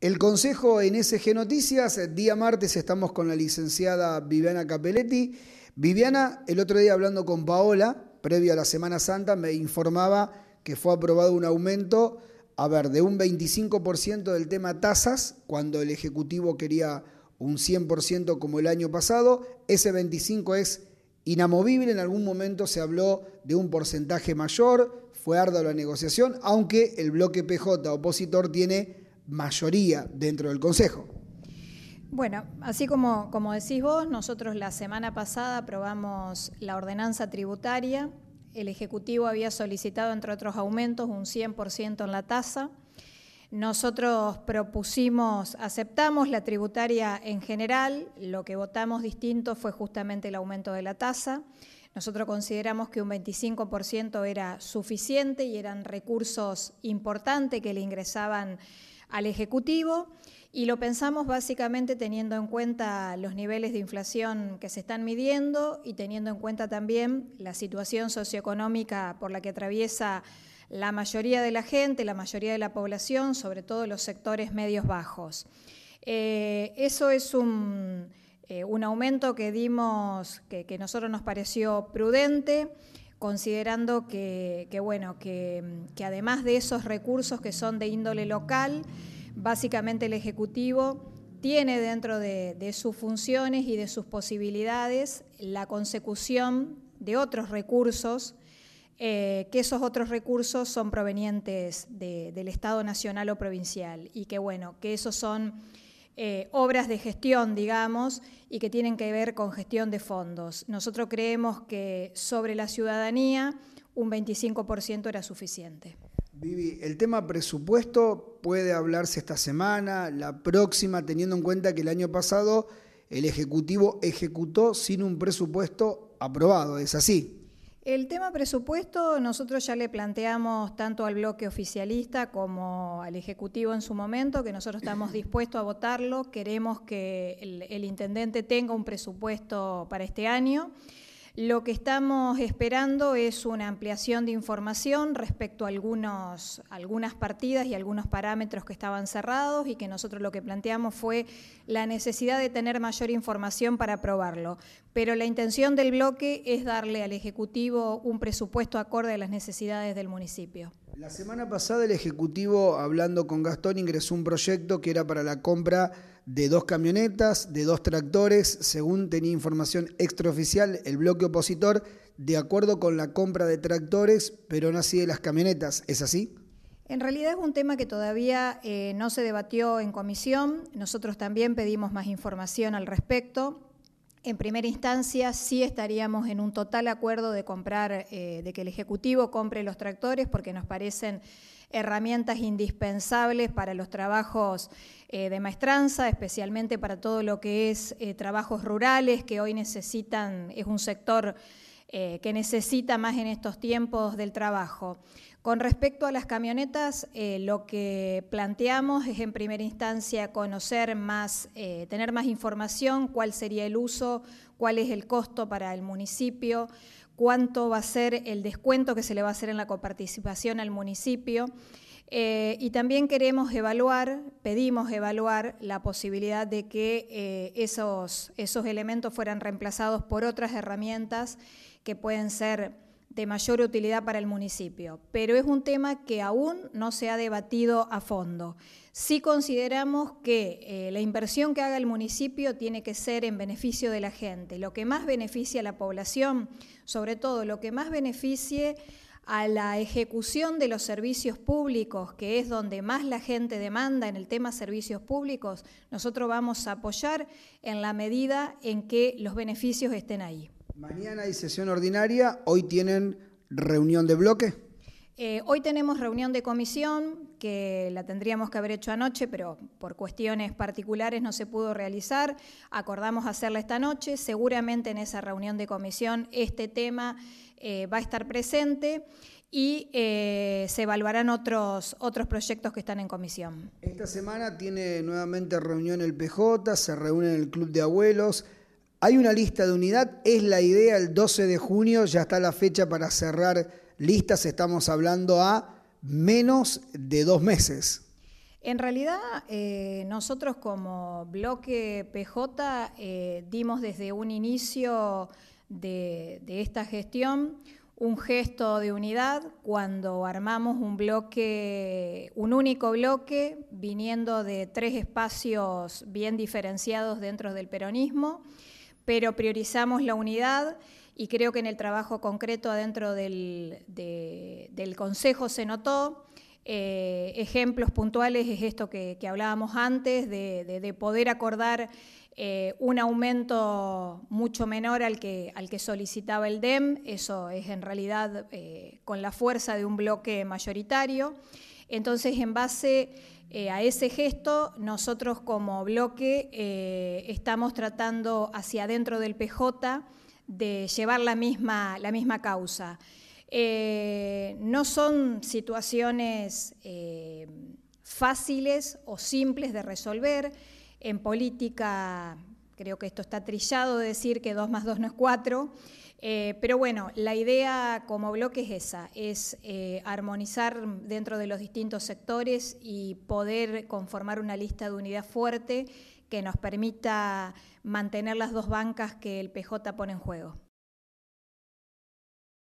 El consejo en SG Noticias, día martes estamos con la licenciada Viviana Capelletti. Viviana, el otro día hablando con Paola, previo a la Semana Santa, me informaba que fue aprobado un aumento, a ver, de un 25% del tema tasas, cuando el Ejecutivo quería un 100% como el año pasado, ese 25% es inamovible, en algún momento se habló de un porcentaje mayor, fue ardua la negociación, aunque el bloque PJ opositor tiene mayoría dentro del Consejo. Bueno, así como, como decís vos, nosotros la semana pasada aprobamos la ordenanza tributaria. El Ejecutivo había solicitado, entre otros aumentos, un 100% en la tasa. Nosotros propusimos, aceptamos la tributaria en general, lo que votamos distinto fue justamente el aumento de la tasa. Nosotros consideramos que un 25% era suficiente y eran recursos importantes que le ingresaban al Ejecutivo y lo pensamos básicamente teniendo en cuenta los niveles de inflación que se están midiendo y teniendo en cuenta también la situación socioeconómica por la que atraviesa la mayoría de la gente, la mayoría de la población, sobre todo los sectores medios bajos. Eh, eso es eh, un, aumento que dimos, que, que nosotros nos pareció prudente considerando que, bueno, que, además de esos recursos que son de índole local, básicamente el Ejecutivo tiene dentro de, sus funciones y de sus posibilidades la consecución de otros recursos, eh, que esos otros recursos son provenientes del Estado Nacional o provincial y que bueno, que esos son eh, obras de gestión, digamos, y que tienen que ver con gestión de fondos. Nosotros creemos que sobre la ciudadanía un 25% era suficiente. Vivi, el tema presupuesto puede hablarse esta semana, la próxima, teniendo en cuenta que el año pasado el Ejecutivo ejecutó sin un presupuesto aprobado, ¿es así? El tema presupuesto nosotros ya le planteamos tanto al bloque oficialista como al Ejecutivo en su momento que nosotros estamos dispuestos a votarlo, queremos que el, Intendente tenga un presupuesto para este año. Lo que estamos esperando es una ampliación de información respecto a algunos, algunas partidas y algunos parámetros que estaban cerrados y que nosotros lo que planteamos fue la necesidad de tener mayor información para aprobarlo pero la intención del bloque es darle al Ejecutivo un presupuesto acorde a las necesidades del municipio. La semana pasada el Ejecutivo, hablando con Gastón, ingresó un proyecto que era para la compra de dos camionetas, de dos tractores, según tenía información extraoficial el bloque opositor, de acuerdo con la compra de tractores, pero no así de las camionetas. ¿Es así? En realidad es un tema que todavía eh, no se debatió en comisión. Nosotros también pedimos más información al respecto en primera instancia sí estaríamos en un total acuerdo de comprar, eh, de que el Ejecutivo compre los tractores porque nos parecen herramientas indispensables para los trabajos eh, de maestranza, especialmente para todo lo que es eh, trabajos rurales que hoy necesitan, es un sector eh, que necesita más en estos tiempos del trabajo. Con respecto a las camionetas, eh, lo que planteamos es en primera instancia conocer más, eh, tener más información, cuál sería el uso, cuál es el costo para el municipio, cuánto va a ser el descuento que se le va a hacer en la coparticipación al municipio. Eh, y también queremos evaluar, pedimos evaluar la posibilidad de que eh, esos, esos elementos fueran reemplazados por otras herramientas que pueden ser de mayor utilidad para el municipio. Pero es un tema que aún no se ha debatido a fondo. Sí consideramos que eh, la inversión que haga el municipio tiene que ser en beneficio de la gente. Lo que más beneficia a la población, sobre todo lo que más beneficie a la ejecución de los servicios públicos, que es donde más la gente demanda en el tema servicios públicos, nosotros vamos a apoyar en la medida en que los beneficios estén ahí. Mañana hay sesión ordinaria, hoy tienen reunión de bloque. Eh, hoy tenemos reunión de comisión, que la tendríamos que haber hecho anoche, pero por cuestiones particulares no se pudo realizar. Acordamos hacerla esta noche. Seguramente en esa reunión de comisión este tema eh, va a estar presente y eh, se evaluarán otros, otros proyectos que están en comisión. Esta semana tiene nuevamente reunión el PJ, se reúne el Club de Abuelos. Hay una lista de unidad, es la idea el 12 de junio, ya está la fecha para cerrar listas estamos hablando a menos de dos meses. En realidad, eh, nosotros como bloque PJ eh, dimos desde un inicio de esta gestión un gesto de unidad cuando armamos un bloque, un único bloque, viniendo de tres espacios bien diferenciados dentro del peronismo, pero priorizamos la unidad y creo que en el trabajo concreto adentro del, Consejo se notó. Eh, ejemplos puntuales es esto que, hablábamos antes, de, poder acordar eh, un aumento mucho menor al que, al que solicitaba el DEM, eso es en realidad eh, con la fuerza de un bloque mayoritario. Entonces, en base a ese gesto, nosotros como bloque estamos tratando hacia adentro del PJ de llevar la misma, la misma causa. Eh, no son situaciones eh, fáciles o simples de resolver. En política creo que esto está trillado de decir que dos más dos no es cuatro eh, pero bueno, la idea como bloque es esa, es armonizar dentro de los distintos sectores y poder conformar una lista de unidad fuerte que nos permita mantener las dos bancas que el PJ pone en juego.